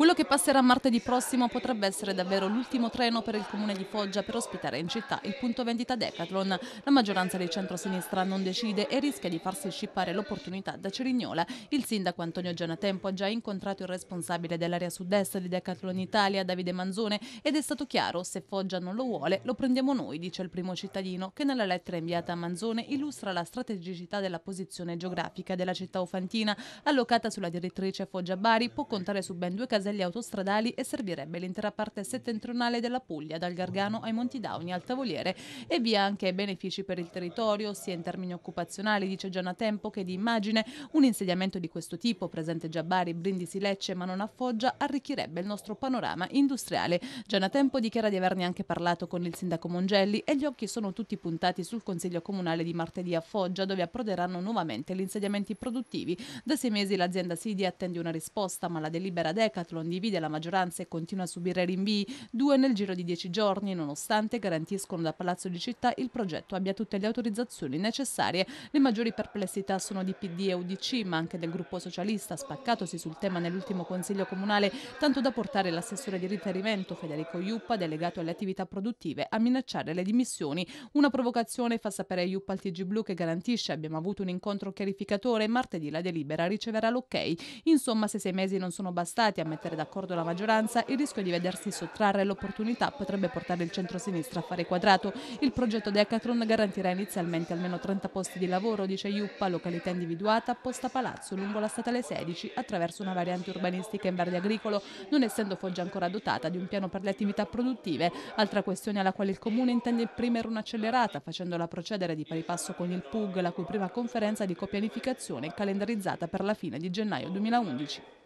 Quello che passerà martedì prossimo potrebbe essere davvero l'ultimo treno per il comune di Foggia per ospitare in città il punto vendita Decathlon. La maggioranza di centro-sinistra non decide e rischia di farsi scippare l'opportunità da Cerignola. Il sindaco Antonio Gianatempo ha già incontrato il responsabile dell'area sud-est di Decathlon Italia, Davide Manzone, ed è stato chiaro, se Foggia non lo vuole, lo prendiamo noi, dice il primo cittadino, che nella lettera inviata a Manzone illustra la strategicità della posizione geografica della città ufantina. allocata sulla direttrice Foggia-Bari, può contare su ben due caselle caselli autostradali e servirebbe l'intera parte settentrionale della Puglia, dal Gargano ai Monti Dauni al Tavoliere e via anche benefici per il territorio, sia in termini occupazionali, dice Gianna Tempo, che di immagine. Un insediamento di questo tipo, presente già a Bari, Brindisi, Lecce, ma non a Foggia, arricchirebbe il nostro panorama industriale. Gianna Tempo dichiara di averne anche parlato con il sindaco Mongelli e gli occhi sono tutti puntati sul Consiglio Comunale di martedì a Foggia, dove approderanno nuovamente gli insediamenti produttivi. Da sei mesi l'azienda Sidi attende una risposta, ma la delibera Decathlon Decathlon divide la maggioranza e continua a subire rinvii, due nel giro di dieci giorni, nonostante garantiscono da Palazzo di Città il progetto abbia tutte le autorizzazioni necessarie. Le maggiori perplessità sono di PD e UDC, ma anche del gruppo socialista, spaccatosi sul tema nell'ultimo Consiglio Comunale, tanto da portare l'assessore di riferimento Federico Iuppa, delegato alle attività produttive, a minacciare le dimissioni. Una provocazione fa sapere Iuppa al TG Blu che garantisce abbiamo avuto un incontro chiarificatore e martedì la delibera riceverà l'ok. Insomma, se sei mesi non sono bastati a mettere mettere d'accordo la maggioranza, il rischio di vedersi sottrarre l'opportunità potrebbe portare il centro-sinistra a fare quadrato. Il progetto Decathlon garantirà inizialmente almeno 30 posti di lavoro, dice Iuppa, località individuata, posta palazzo lungo la statale 16, attraverso una variante urbanistica in verde agricolo, non essendo Foggia ancora dotata di un piano per le attività produttive. Altra questione alla quale il Comune intende imprimere un'accelerata, facendola procedere di pari passo con il PUG, la cui prima conferenza di copianificazione è calendarizzata per la fine di gennaio 2011.